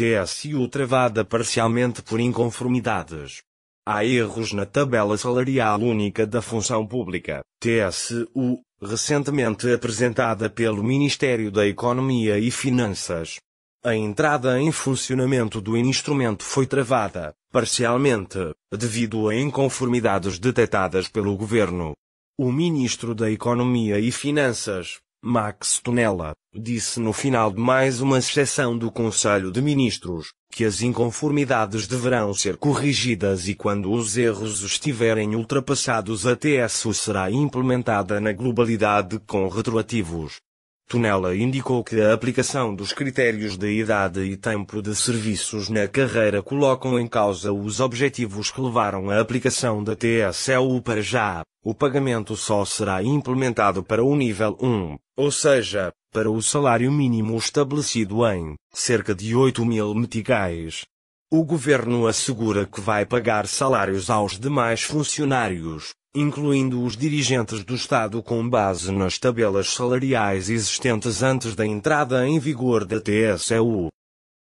TSU travada parcialmente por inconformidades. Há erros na tabela salarial única da função pública, TSU, recentemente apresentada pelo Ministério da Economia e Finanças. A entrada em funcionamento do instrumento foi travada, parcialmente, devido a inconformidades detectadas pelo governo. O ministro da Economia e Finanças, Max Tonella, disse no final de mais uma sessão do Conselho de Ministros, que as inconformidades deverão ser corrigidas e quando os erros estiverem ultrapassados a TSU será implementada na globalidade com retroativos. Tonela indicou que a aplicação dos critérios de idade e tempo de serviços na carreira colocam em causa os objetivos que levaram à aplicação da TSEU para já. O pagamento só será implementado para o nível 1, ou seja, para o salário mínimo estabelecido em cerca de 8 mil meticais. O governo assegura que vai pagar salários aos demais funcionários, incluindo os dirigentes do Estado com base nas tabelas salariais existentes antes da entrada em vigor da TSEU.